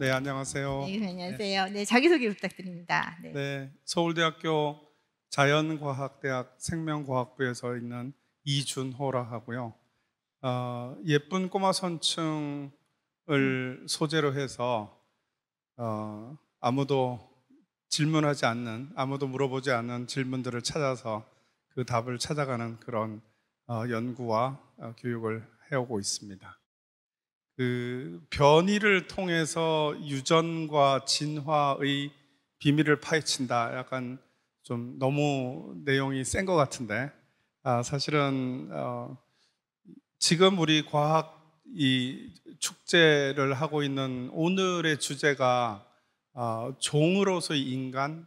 네, 안녕하세요. 네, 안녕하세요. 네. 네, 자기소개 부탁드립니다. 네. 네, 서울대학교 자연과학대학 생명과학부에서 있는 이준호라 하고요. 어, 예쁜 꼬마 선충을 음. 소재로 해서 어, 아무도 질문하지 않는, 아무도 물어보지 않는 질문들을 찾아서 그 답을 찾아가는 그런 어, 연구와 어, 교육을 해오고 있습니다. 그 변이를 통해서 유전과 진화의 비밀을 파헤친다. 약간 좀 너무 내용이 센 것 같은데 아, 사실은 어, 지금 우리 과학 이 축제를 하고 있는 오늘의 주제가 어, 종으로서의 인간,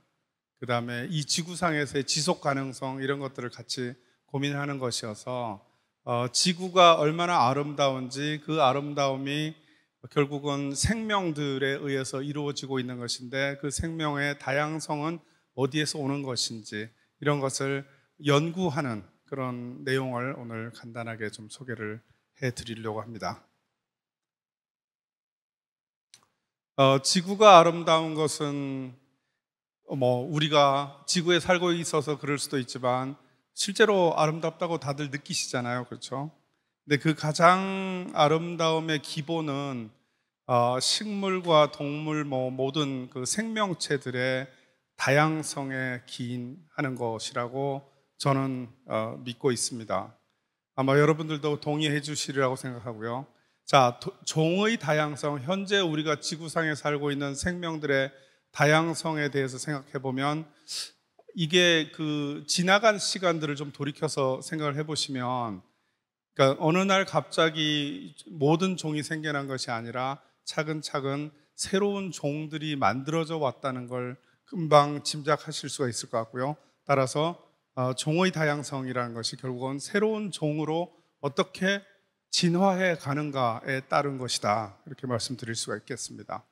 그 다음에 이 지구상에서의 지속 가능성 이런 것들을 같이 고민하는 것이어서 어, 지구가 얼마나 아름다운지 그 아름다움이 결국은 생명들에 의해서 이루어지고 있는 것인데 그 생명의 다양성은 어디에서 오는 것인지 이런 것을 연구하는 그런 내용을 오늘 간단하게 좀 소개를 해 드리려고 합니다. 어, 지구가 아름다운 것은 뭐 우리가 지구에 살고 있어서 그럴 수도 있지만 실제로 아름답다고 다들 느끼시잖아요. 그렇죠? 근데 그 가장 아름다움의 기본은 어, 식물과 동물 뭐 모든 그 생명체들의 다양성에 기인하는 것이라고 저는 어, 믿고 있습니다. 아마 여러분들도 동의해 주시리라고 생각하고요. 자, 종의 다양성, 현재 우리가 지구상에 살고 있는 생명들의 다양성에 대해서 생각해 보면 이게 그 지나간 시간들을 좀 돌이켜서 생각을 해보시면, 그러니까 어느 날 갑자기 모든 종이 생겨난 것이 아니라 차근차근 새로운 종들이 만들어져 왔다는 걸 금방 짐작하실 수가 있을 것 같고요. 따라서 어, 종의 다양성이라는 것이 결국은 새로운 종으로 어떻게 진화해 가는가에 따른 것이다. 이렇게 말씀드릴 수가 있겠습니다.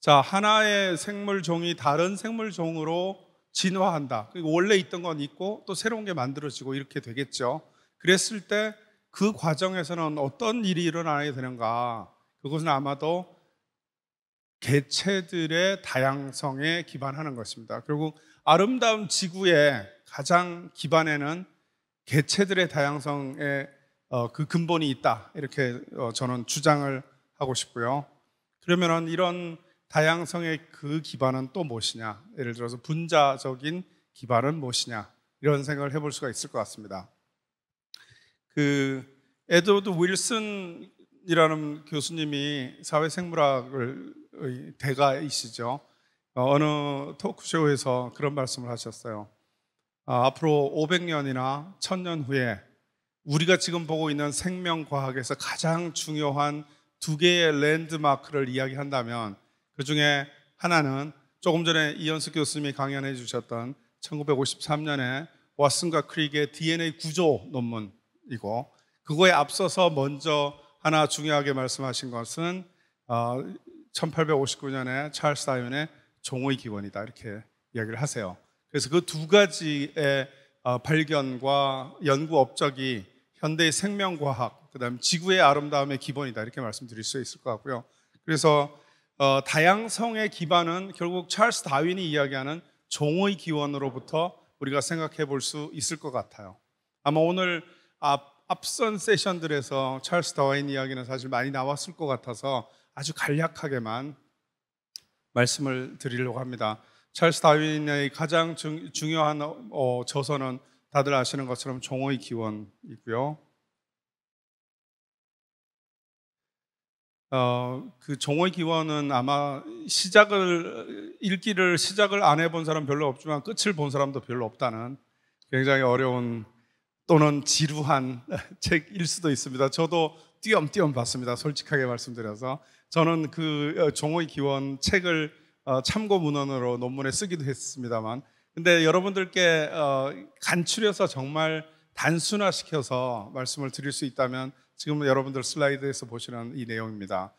자, 하나의 생물종이 다른 생물종으로 진화한다. 그리고 원래 있던 건 있고 또 새로운 게 만들어지고 이렇게 되겠죠. 그랬을 때 그 과정에서는 어떤 일이 일어나게 되는가? 그것은 아마도 개체들의 다양성에 기반하는 것입니다. 그리고 아름다운 지구의 가장 기반에는 개체들의 다양성에 어, 그 근본이 있다. 이렇게 어, 저는 주장을 하고 싶고요. 그러면은 이런 다양성의 그 기반은 또 무엇이냐? 예를 들어서 분자적인 기반은 무엇이냐? 이런 생각을 해볼 수가 있을 것 같습니다. 그 에드워드 윌슨이라는 교수님이 사회생물학을 대가이시죠. 어, 어느 토크쇼에서 그런 말씀을 하셨어요. 아, 앞으로 500년이나 1000년 후에 우리가 지금 보고 있는 생명과학에서 가장 중요한 두 개의 랜드마크를 이야기한다면 그 중에 하나는 조금 전에 이현숙 교수님이 강연해 주셨던 1953년에 왓슨과 크릭의 DNA 구조 논문이고 그거에 앞서서 먼저 하나 중요하게 말씀하신 것은 1859년에 어, 찰스 다윈의 종의 기원이다 이렇게 이야기를 하세요. 그래서 그 두 가지의 어, 발견과 연구 업적이 현대의 생명과학, 그다음 지구의 아름다움의 기본이다 이렇게 말씀드릴 수 있을 것 같고요. 그래서 어, 다양성의 기반은 결국 찰스 다윈이 이야기하는 종의 기원으로부터 우리가 생각해 볼 수 있을 것 같아요. 아마 오늘 앞, 앞선 세션들에서 찰스 다윈 이야기는 사실 많이 나왔을 것 같아서 아주 간략하게만 말씀을 드리려고 합니다. 찰스 다윈의 가장 중, 요한 어, 저서는 다들 아시는 것처럼 종의 기원이고요. 어, 그 종의 기원은 아마 시작을 읽기를 시작을 안 해본 사람 별로 없지만 끝을 본 사람도 별로 없다는 굉장히 어려운 또는 지루한 책일 수도 있습니다. 저도 띄엄띄엄 봤습니다. 솔직하게 말씀드려서 저는 그 어, 종의 기원 책을 어, 참고 문헌으로 논문에 쓰기도 했습니다만, 근데 여러분들께 어, 간추려서 정말 단순화시켜서 말씀을 드릴 수 있다면 지금 여러분들 슬라이드에서 보시는 이 내용입니다.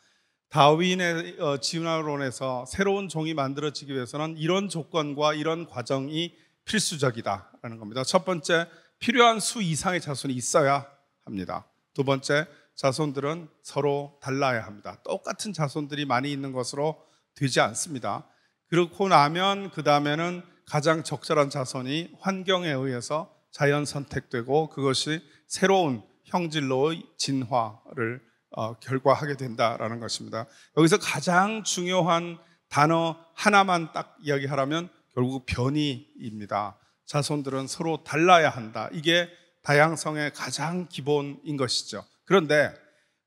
다윈의 어, 진화론에서 새로운 종이 만들어지기 위해서는 이런 조건과 이런 과정이 필수적이다라는 겁니다. 첫 번째, 필요한 수 이상의 자손이 있어야 합니다. 두 번째, 자손들은 서로 달라야 합니다. 똑같은 자손들이 많이 있는 것으로 되지 않습니다. 그렇고 나면 그 다음에는 가장 적절한 자손이 환경에 의해서 자연 선택되고 그것이 새로운 형질로의 진화를 어, 결과하게 된다라는 것입니다. 여기서 가장 중요한 단어 하나만 딱 이야기하라면 결국 변이입니다. 자손들은 서로 달라야 한다. 이게 다양성의 가장 기본인 것이죠. 그런데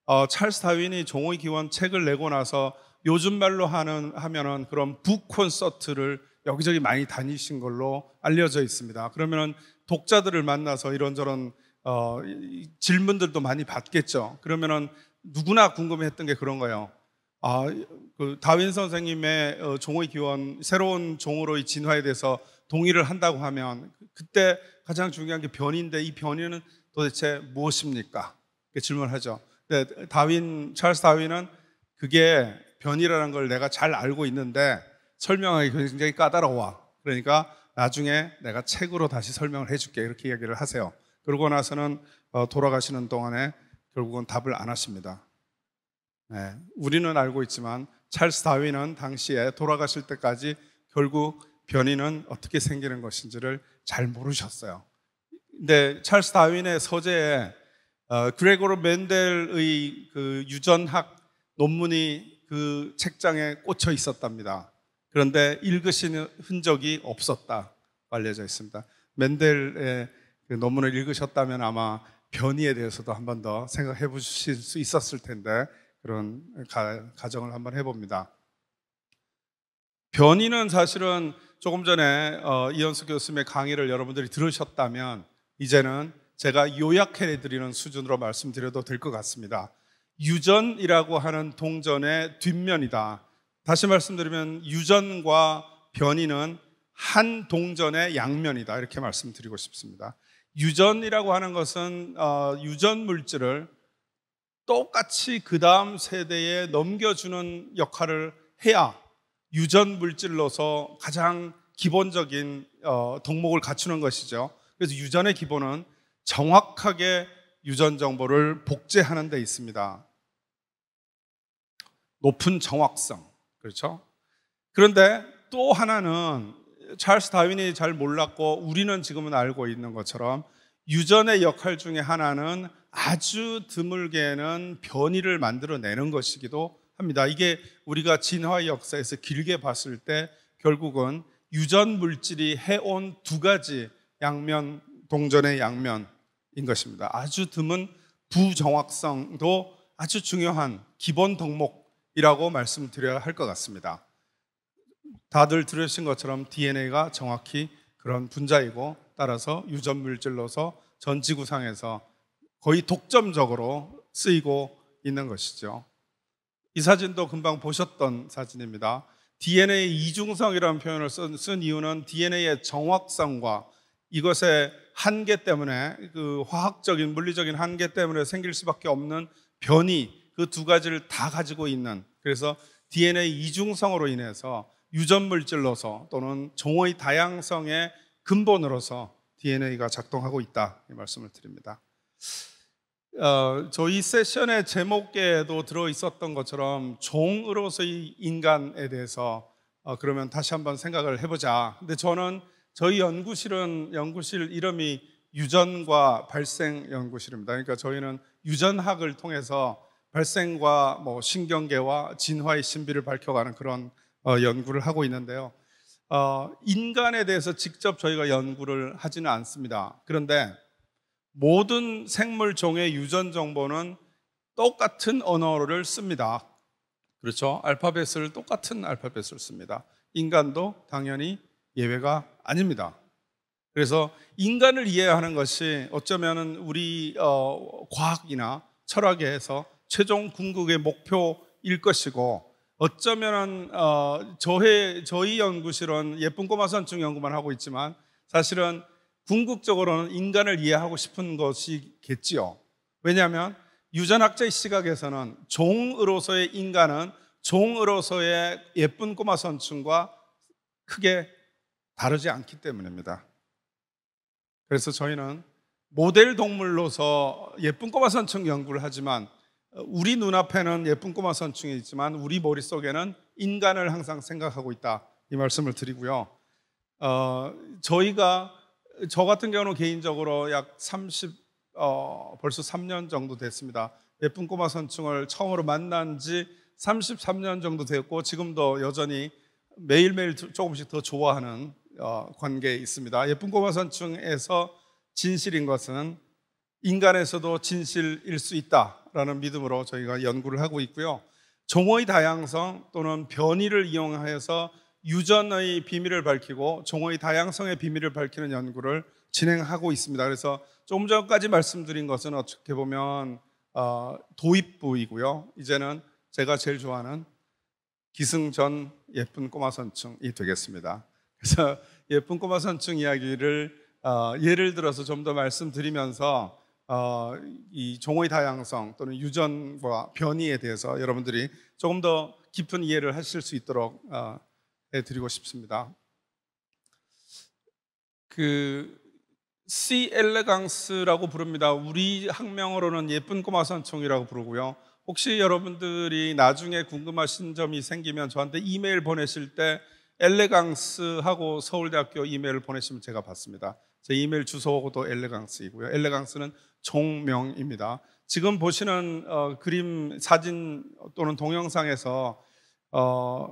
어, 찰스 다윈이 종의 기원 책을 내고 나서 요즘 말로 하는 하면은 그런 북 콘서트를 여기저기 많이 다니신 걸로 알려져 있습니다. 그러면은 독자들을 만나서 이런저런 어, 질문들도 많이 받겠죠. 그러면은 누구나 궁금했던게 그런 거예요. 아, 그 다윈 선생님의 어, 종의 기원 새로운 종으로의 진화에 대해서 동의를 한다고 하면 그때 가장 중요한 게 변인데 이 변인은 도대체 무엇입니까? 질문하죠. 을 네, 근데 다윈 찰스 다윈은 그게 변이라는 걸 내가 잘 알고 있는데 설명하기 굉장히 까다로워. 그러니까 나중에 내가 책으로 다시 설명을 해줄게 이렇게 이야기를 하세요. 그러고 나서는 어, 돌아가시는 동안에 결국은 답을 안 하십니다. 네, 우리는 알고 있지만 찰스 다윈은 당시에 돌아가실 때까지 결국 변이는 어떻게 생기는 것인지를 잘 모르셨어요. 근데 찰스 다윈의 서재에 어, 그레고르 맨델의 그 유전학 논문이 그 책장에 꽂혀 있었답니다. 그런데 읽으신 흔적이 없었다 알려져 있습니다. 맨델의 그 논문을 읽으셨다면 아마 변이에 대해서도 한 번 더 생각해 보실 수 있었을 텐데 그런 가, 정을 한번 해봅니다. 변이는 사실은 조금 전에 어, 이현수 교수님의 강의를 여러분들이 들으셨다면 이제는 제가 요약해 드리는 수준으로 말씀드려도 될 것 같습니다. 유전이라고 하는 동전의 뒷면이다. 다시 말씀드리면 유전과 변이는 한 동전의 양면이다. 이렇게 말씀드리고 싶습니다. 유전이라고 하는 것은 어, 유전 물질을 똑같이 그 다음 세대에 넘겨주는 역할을 해야 유전 물질로서 가장 기본적인 어, 덕목을 갖추는 것이죠. 그래서 유전의 기본은 정확하게 유전 정보를 복제하는 데 있습니다. 높은 정확성. 그렇죠? 그런데 또 하나는 찰스 다윈이 잘 몰랐고 우리는 지금은 알고 있는 것처럼 유전의 역할 중에 하나는 아주 드물게는 변이를 만들어내는 것이기도 합니다. 이게 우리가 진화 역사에서 길게 봤을 때 결국은 유전 물질이 해온 두 가지 양면, 동전의 양면인 것입니다. 아주 드문 부정확성도 아주 중요한 기본 덕목이라고 말씀드려야 할 것 같습니다. 다들 들으신 것처럼 DNA가 정확히 그런 분자이고 따라서 유전 물질로서 전 지구상에서 거의 독점적으로 쓰이고 있는 것이죠. 이 사진도 금방 보셨던 사진입니다. DNA 이중성이라는 표현을 쓴, 쓴 이유는 DNA의 정확성과 이것의 한계 때문에 그 화학적인 물리적인 한계 때문에 생길 수밖에 없는 변이 그 두 가지를 다 가지고 있는 그래서 DNA 이중성으로 인해서 유전물질로서 또는 종의 다양성의 근본으로서 DNA가 작동하고 있다 이 말씀을 드립니다. 어, 저희 세션의 제목에도 들어 있었던 것처럼 종으로서의 인간에 대해서 어, 그러면 다시 한번 생각을 해보자. 근데 저는 저희 연구실은 연구실 이름이 유전과 발생 연구실입니다. 그러니까 저희는 유전학을 통해서 발생과 뭐 신경계와 진화의 신비를 밝혀가는 그런 어, 연구를 하고 있는데요. 어, 인간에 대해서 직접 저희가 연구를 하지는 않습니다. 그런데 모든 생물 종의 유전 정보는 똑같은 언어를 씁니다. 그렇죠? 알파벳을 똑같은 알파벳을 씁니다. 인간도 당연히 예외가 아닙니다. 그래서 인간을 이해하는 것이 어쩌면 우리 어, 과학이나 철학에서 최종 궁극의 목표일 것이고 어쩌면 어, 저의, 저희 연구실은 예쁜 꼬마 선충 연구만 하고 있지만 사실은 궁극적으로는 인간을 이해하고 싶은 것이겠지요. 왜냐하면 유전학자의 시각에서는 종으로서의 인간은 종으로서의 예쁜 꼬마 선충과 크게 다르지 않기 때문입니다. 그래서 저희는 모델 동물로서 예쁜 꼬마 선충 연구를 하지만 우리 눈앞에는 예쁜 꼬마 선충이 있지만 우리 머릿속에는 인간을 항상 생각하고 있다. 이 말씀을 드리고요. 어, 저희가 저 같은 경우는 개인적으로 약 30, 어, 벌써 3년 정도 됐습니다. 예쁜 꼬마 선충을 처음으로 만난 지 33년 정도 됐고 지금도 여전히 매일매일 조금씩 더 좋아하는 어, 관계에 있습니다. 예쁜 꼬마 선충에서 진실인 것은 인간에서도 진실일 수 있다. 있다라는 믿음으로 저희가 연구를 하고 있고요. 종의 다양성 또는 변이를 이용하여서 유전의 비밀을 밝히고 종의 다양성의 비밀을 밝히는 연구를 진행하고 있습니다. 그래서 조금 전까지 말씀드린 것은 어떻게 보면 어, 도입부이고요. 이제는 제가 제일 좋아하는 기승전 예쁜 꼬마 선충이 되겠습니다. 그래서 예쁜 꼬마 선충 이야기를 어, 예를 들어서 좀 더 말씀드리면서 어, 이 종의 다양성 또는 유전과 변이에 대해서 여러분들이 조금 더 깊은 이해를 하실 수 있도록 어, 해드리고 싶습니다. 그 C. 엘레강스라고 부릅니다. 우리 학명으로는 예쁜 꼬마 산총이라고 부르고요. 혹시 여러분들이 나중에 궁금하신 점이 생기면 저한테 이메일 보내실 때 엘레강스하고 서울대학교 이메일을 보내시면 제가 받습니다. 제 이메일 주소도 하고 엘레강스이고요. 엘레강스는 종명입니다. 지금 보시는 어, 그림, 사진 또는 동영상에서 어,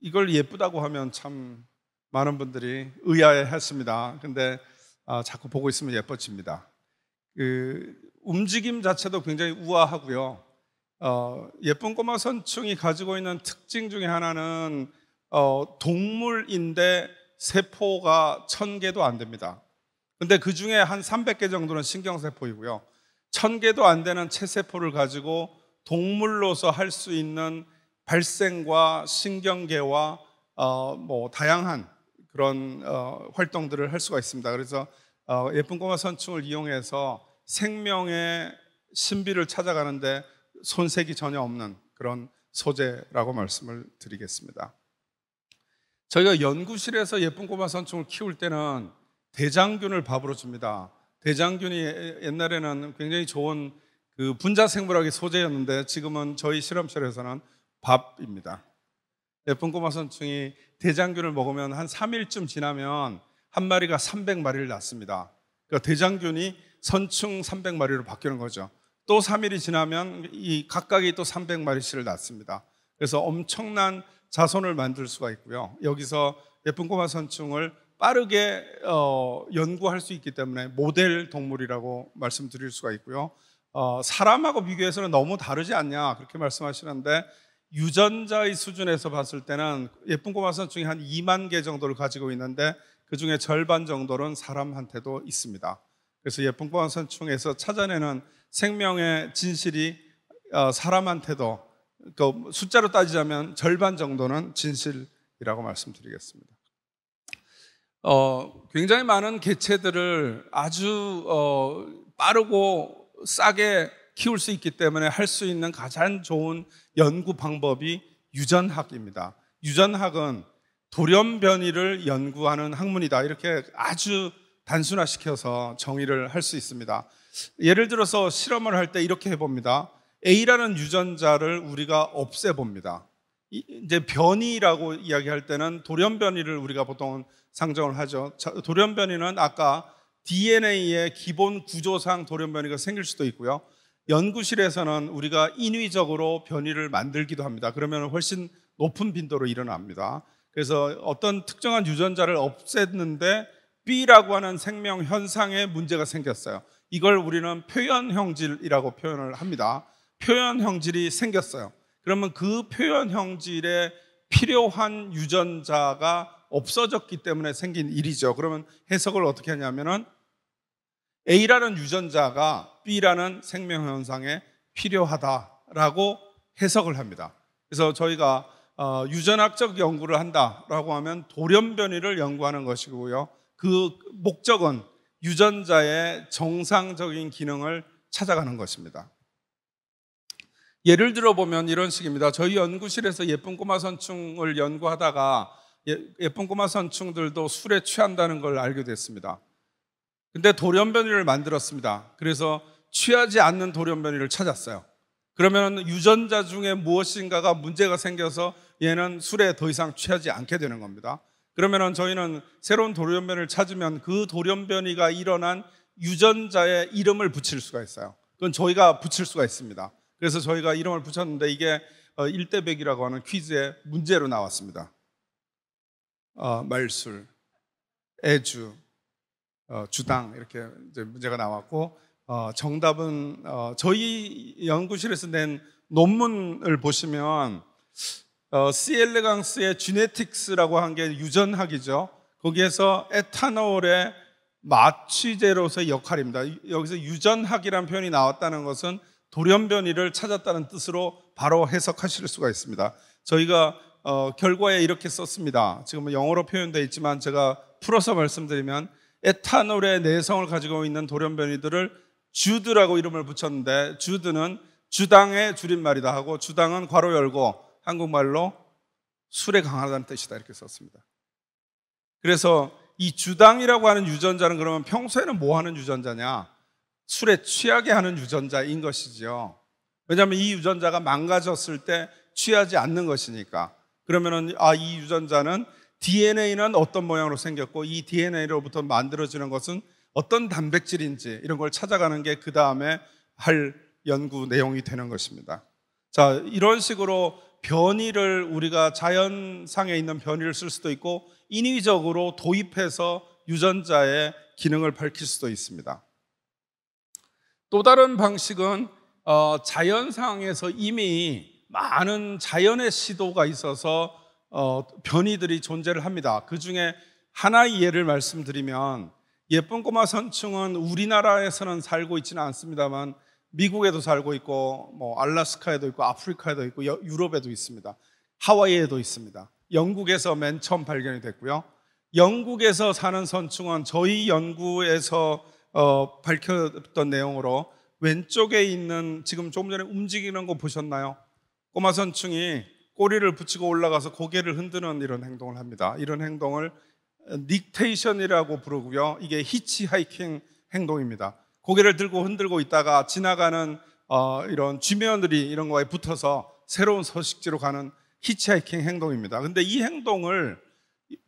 이걸 예쁘다고 하면 참 많은 분들이 의아해했습니다. 근데 아, 자꾸 보고 있으면 예뻐집니다. 그 움직임 자체도 굉장히 우아하고요. 어, 예쁜 꼬마 선충이 가지고 있는 특징 중에 하나는 어, 동물인데 세포가 천개도안 됩니다. 근데 그 중에 한 300개 정도는 신경세포이고요. 1개도안 되는 체세포를 가지고 동물로서 할 수 있는 발생과 신경계와 어, 뭐 다양한 그런 어, 활동들을 할 수가 있습니다. 그래서 어, 예쁜 꼬마 선충을 이용해서 생명의 신비를 찾아가는데 손색이 전혀 없는 그런 소재라고 말씀을 드리겠습니다. 저희가 연구실에서 예쁜 꼬마 선충을 키울 때는 대장균을 밥으로 줍니다. 대장균이 옛날에는 굉장히 좋은 그 분자 생물학의 소재였는데 지금은 저희 실험실에서는 밥입니다. 예쁜 꼬마 선충이 대장균을 먹으면 한 3일쯤 지나면 한 마리가 300마리를 낳습니다. 그러니까 대장균이 선충 300마리로 바뀌는 거죠. 또 3일이 지나면 이 각각이 또 300마리씩을 낳습니다. 그래서 엄청난 자손을 만들 수가 있고요. 여기서 예쁜 꼬마 선충을 빠르게 어, 연구할 수 있기 때문에 모델 동물이라고 말씀드릴 수가 있고요. 어, 사람하고 비교해서는 너무 다르지 않냐 그렇게 말씀하시는데 유전자의 수준에서 봤을 때는 예쁜 꼬마선 충이한 2만 개 정도를 가지고 있는데 그 중에 절반 정도는 사람한테도 있습니다. 그래서 예쁜 꼬마선 충에서 찾아내는 생명의 진실이 어, 사람한테도 그 숫자로 따지자면 절반 정도는 진실이라고 말씀드리겠습니다. 어, 굉장히 많은 개체들을 아주 어, 빠르고 싸게 키울 수 있기 때문에 할 수 있는 가장 좋은 연구 방법이 유전학입니다. 유전학은 돌연변이를 연구하는 학문이다. 이렇게 아주 단순화시켜서 정의를 할 수 있습니다. 예를 들어서 실험을 할 때 이렇게 해봅니다. A라는 유전자를 우리가 없애봅니다. 이제 변이라고 이야기할 때는 돌연변이를 우리가 보통 상정을 하죠. 돌연변이는 아까 DNA의 기본 구조상 돌연변이가 생길 수도 있고요. 연구실에서는 우리가 인위적으로 변이를 만들기도 합니다. 그러면 훨씬 높은 빈도로 일어납니다. 그래서 어떤 특정한 유전자를 없앴는데 B라고 하는 생명 현상에 문제가 생겼어요. 이걸 우리는 표현 형질이라고 표현을 합니다. 표현 형질이 생겼어요. 그러면 그 표현 형질에 필요한 유전자가 없어졌기 때문에 생긴 일이죠. 그러면 해석을 어떻게 하냐면은 A라는 유전자가 B라는 생명 현상에 필요하다라고 해석을 합니다. 그래서 저희가 어, 유전학적 연구를 한다라고 하면 돌연변이를 연구하는 것이고요. 그 목적은 유전자의 정상적인 기능을 찾아가는 것입니다. 예를 들어 보면 이런 식입니다. 저희 연구실에서 예쁜 꼬마 선충을 연구하다가 예, 예쁜 꼬마 선충들도 술에 취한다는 걸 알게 됐습니다. 근데 돌연변이를 만들었습니다. 그래서 취하지 않는 돌연변이를 찾았어요. 그러면 유전자 중에 무엇인가가 문제가 생겨서 얘는 술에 더 이상 취하지 않게 되는 겁니다. 그러면 저희는 새로운 돌연변이를 찾으면 그 돌연변이가 일어난 유전자의 이름을 붙일 수가 있어요. 그건 저희가 붙일 수가 있습니다. 그래서 저희가 이름을 붙였는데 이게 1대백이라고 어, 하는 퀴즈의 문제로 나왔습니다. 어, 말술, 애주, 어, 주당 이렇게 문제가 나왔고 어, 정답은 어, 저희 연구실에서 낸 논문을 보시면 C. 어, 엘레강스의 지네틱스라고 한 게 유전학이죠. 거기에서 에탄올의 마취제로서의 역할입니다. 여기서 유전학이라 표현이 나왔다는 것은 돌연변이를 찾았다는 뜻으로 바로 해석하실 수가 있습니다. 저희가 어, 결과에 이렇게 썼습니다. 지금 영어로 표현되어 있지만 제가 풀어서 말씀드리면 에탄올의 내성을 가지고 있는 돌연변이들을 주드라고 이름을 붙였는데 주드는 주당의 줄임말이다 하고 주당은 괄호 열고 한국말로 술에 강하다는 뜻이다 이렇게 썼습니다. 그래서 이 주당이라고 하는 유전자는 그러면 평소에는 뭐 하는 유전자냐? 술에 취하게 하는 유전자인 것이지요. 왜냐하면 이 유전자가 망가졌을 때 취하지 않는 것이니까. 그러면은 아 이 유전자는 DNA는 어떤 모양으로 생겼고 이 DNA로부터 만들어지는 것은 어떤 단백질인지 이런 걸 찾아가는 게 그 다음에 할 연구 내용이 되는 것입니다. 자 이런 식으로 변이를 우리가 자연상에 있는 변이를 쓸 수도 있고 인위적으로 도입해서 유전자의 기능을 밝힐 수도 있습니다. 또 다른 방식은 어, 자연상에서 황 이미 많은 자연의 시도가 있어서 어, 변이들이 존재를 합니다. 그 중에 하나의 예를 말씀드리면 예쁜 꼬마 선충은 우리나라에서는 살고 있지는 않습니다만 미국에도 살고 있고 뭐 알라스카에도 있고 아프리카에도 있고 유럽에도 있습니다. 하와이에도 있습니다. 영국에서 맨 처음 발견이 됐고요. 영국에서 사는 선충은 저희 연구에서 어, 밝혔던 내용으로 왼쪽에 있는 지금 조금 전에 움직이는 거 보셨나요? 꼬마 선충이 꼬리를 붙이고 올라가서 고개를 흔드는 이런 행동을 합니다. 이런 행동을 닉테이션이라고 부르고요. 이게 히치하이킹 행동입니다. 고개를 들고 흔들고 있다가 지나가는 어, 이런 쥐면들이 이런 거에 붙어서 새로운 서식지로 가는 히치하이킹 행동입니다. 근데 이 행동을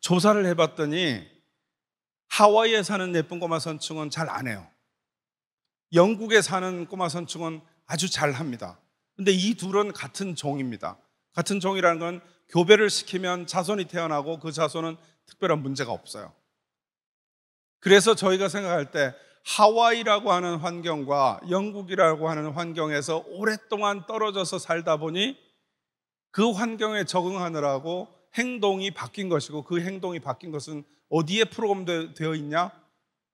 조사를 해봤더니 하와이에 사는 예쁜 꼬마 선충은 잘 안 해요. 영국에 사는 꼬마 선충은 아주 잘 합니다. 근데 이 둘은 같은 종입니다. 같은 종이라는 건 교배를 시키면 자손이 태어나고 그 자손은 특별한 문제가 없어요. 그래서 저희가 생각할 때 하와이라고 하는 환경과 영국이라고 하는 환경에서 오랫동안 떨어져서 살다 보니 그 환경에 적응하느라고 행동이 바뀐 것이고 그 행동이 바뀐 것은 어디에 프로그램되어 있냐?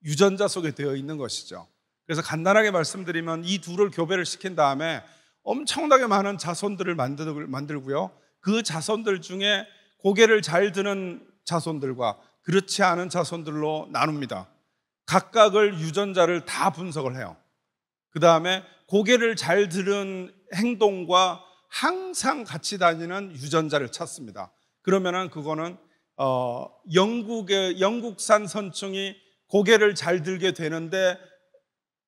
유전자 속에 되어 있는 것이죠. 그래서 간단하게 말씀드리면 이 둘을 교배를 시킨 다음에 엄청나게 많은 자손들을 만들고요. 그 자손들 중에 고개를 잘 드는 자손들과 그렇지 않은 자손들로 나눕니다. 각각을 유전자를 다 분석을 해요. 그 다음에 고개를 잘 들은 행동과 항상 같이 다니는 유전자를 찾습니다. 그러면은 그거는 어, 영국의 영국산 선충이 고개를 잘 들게 되는데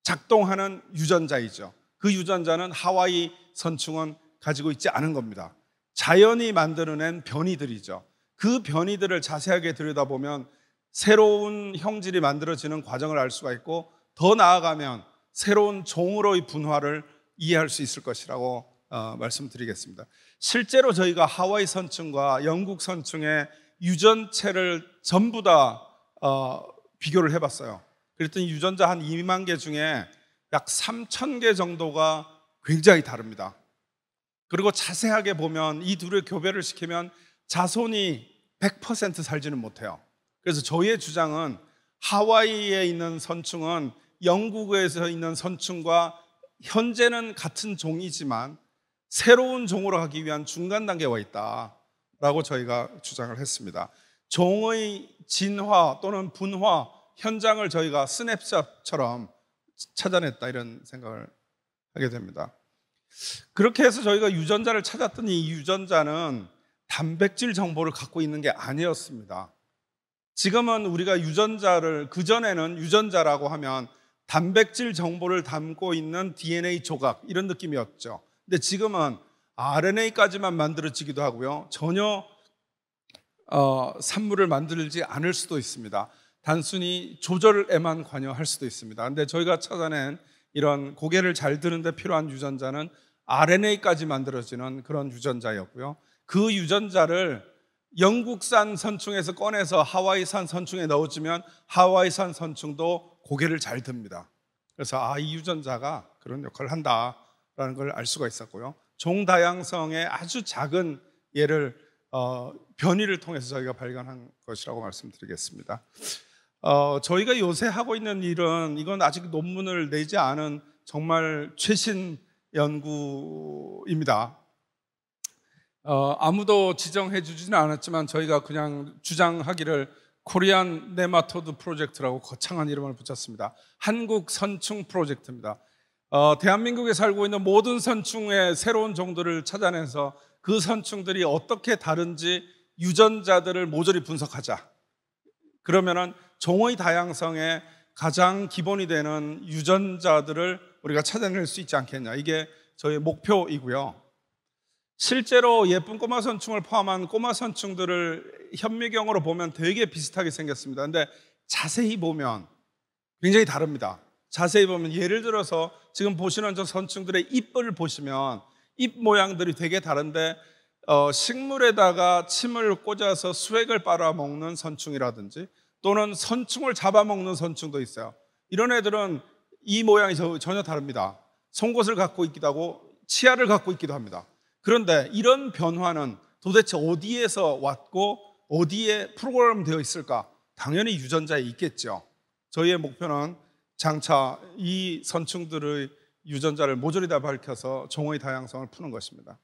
작동하는 유전자이죠. 그 유전자는 하와이 선충은 가지고 있지 않은 겁니다. 자연이 만들어낸 변이들이죠. 그 변이들을 자세하게 들여다보면 새로운 형질이 만들어지는 과정을 알 수가 있고 더 나아가면 새로운 종으로의 분화를 이해할 수 있을 것이라고 어, 말씀드리겠습니다. 실제로 저희가 하와이 선충과 영국 선충의 유전체를 전부 다 어, 비교를 해봤어요. 그랬더니 유전자 한 2만 개 중에 약 3천 개 정도가 굉장히 다릅니다. 그리고 자세하게 보면 이 둘을 교배를 시키면 자손이 100% 살지는 못해요. 그래서 저희의 주장은 하와이에 있는 선충은 영국에서 있는 선충과 현재는 같은 종이지만 새로운 종으로 하기 위한 중간 단계와 있다라고 저희가 주장을 했습니다. 종의 진화 또는 분화 현장을 저희가 스냅샷처럼 찾아냈다 이런 생각을 하게 됩니다. 그렇게 해서 저희가 유전자를 찾았더니 이 유전자는 단백질 정보를 갖고 있는 게 아니었습니다. 지금은 우리가 유전자를 그전에는 유전자라고 하면 단백질 정보를 담고 있는 DNA 조각 이런 느낌이었죠. 근데 지금은 RNA까지만 만들어지기도 하고요. 전혀 어, 산물을 만들지 않을 수도 있습니다. 단순히 조절에만 관여할 수도 있습니다. 근데 저희가 찾아낸 이런 고개를 잘 드는데 필요한 유전자는 RNA까지 만들어지는 그런 유전자였고요. 그 유전자를 영국산 선충에서 꺼내서 하와이산 선충에 넣어주면 하와이산 선충도 고개를 잘 듭니다. 그래서 아, 이 유전자가 그런 역할을 한다. 라는 걸 알 수가 있었고요. 종다양성의 아주 작은 예를 어, 변이를 통해서 저희가 발견한 것이라고 말씀드리겠습니다. 어, 저희가 요새 하고 있는 일은 이건 아직 논문을 내지 않은 정말 최신 연구입니다. 어, 아무도 지정해 주지는 않았지만 저희가 그냥 주장하기를 코리안 네마토드 프로젝트라고 거창한 이름을 붙였습니다. 한국 선충 프로젝트입니다. 어, 대한민국에 살고 있는 모든 선충의 새로운 종들을 찾아내서 그 선충들이 어떻게 다른지 유전자들을 모조리 분석하자. 그러면은 종의 다양성의 가장 기본이 되는 유전자들을 우리가 찾아낼 수 있지 않겠냐. 이게 저희 목표이고요. 실제로 예쁜 꼬마 선충을 포함한 꼬마 선충들을 현미경으로 보면 되게 비슷하게 생겼습니다. 근데 자세히 보면 굉장히 다릅니다. 자세히 보면 예를 들어서 지금 보시는 저 선충들의 입을 보시면 입 모양들이 되게 다른데 어, 식물에다가 침을 꽂아서 수액을 빨아먹는 선충이라든지 또는 선충을 잡아먹는 선충도 있어요. 이런 애들은 이 모양이 전혀 다릅니다. 송곳을 갖고 있기도 하고 치아를 갖고 있기도 합니다. 그런데 이런 변화는 도대체 어디에서 왔고 어디에 프로그램 되어 있을까? 당연히 유전자에 있겠죠. 저희의 목표는 장차 이 선충들의 유전자를 모조리 다 밝혀서 종의 다양성을 푸는 것입니다.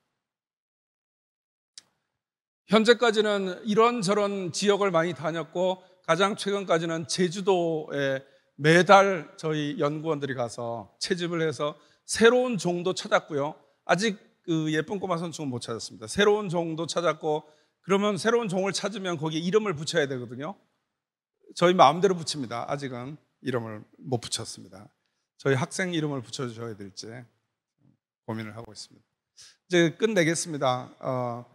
현재까지는 이런저런 지역을 많이 다녔고 가장 최근까지는 제주도에 매달 저희 연구원들이 가서 채집을 해서 새로운 종도 찾았고요. 아직 그 예쁜 꼬마 선충은 못 찾았습니다. 새로운 종도 찾았고 그러면 새로운 종을 찾으면 거기에 이름을 붙여야 되거든요. 저희 마음대로 붙입니다. 아직은 이름을 못 붙였습니다. 저희 학생 이름을 붙여주셔야 될지 고민을 하고 있습니다. 이제 끝내겠습니다. 어,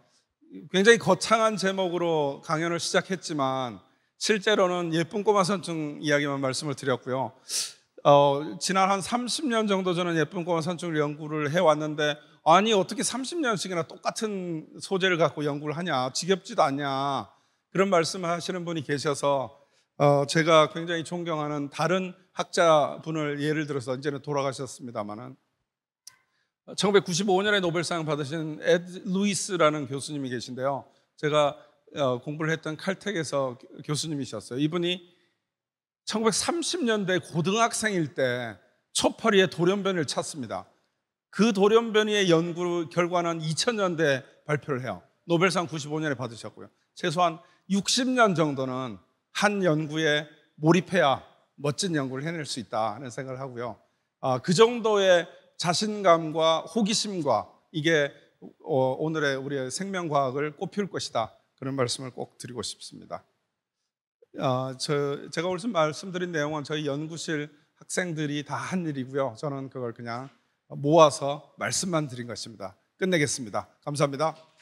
굉장히 거창한 제목으로 강연을 시작했지만 실제로는 예쁜 꼬마 선충 이야기만 말씀을 드렸고요. 어, 지난 한 30년 정도 저는 예쁜 꼬마 선충을 연구를 해왔는데 아니 어떻게 30년씩이나 똑같은 소재를 갖고 연구를 하냐 지겹지도 않냐 그런 말씀을 하시는 분이 계셔서 어, 제가 굉장히 존경하는 다른 학자분을 예를 들어서 이제는 돌아가셨습니다만은 1995년에 노벨상 받으신 에드 루이스라는 교수님이 계신데요. 제가 어, 공부를 했던 칼텍에서 교수님이셨어요. 이분이 1930년대 고등학생일 때초파리의 돌연변이를 찾습니다. 그 돌연변이의 연구 결과는 2000년대 발표를 해요. 노벨상 95년에 받으셨고요. 최소한 60년 정도는 한 연구에 몰입해야 멋진 연구를 해낼 수 있다는 생각을 하고요. 아, 그 정도의 자신감과 호기심과 이게 어, 오늘의 우리의 생명과학을 꽃피울 것이다. 그런 말씀을 꼭 드리고 싶습니다. 어, 저, 제가 오늘 말씀드린 내용은 저희 연구실 학생들이 다 한 일이고요. 저는 그걸 그냥 모아서 말씀만 드린 것입니다. 끝내겠습니다. 감사합니다.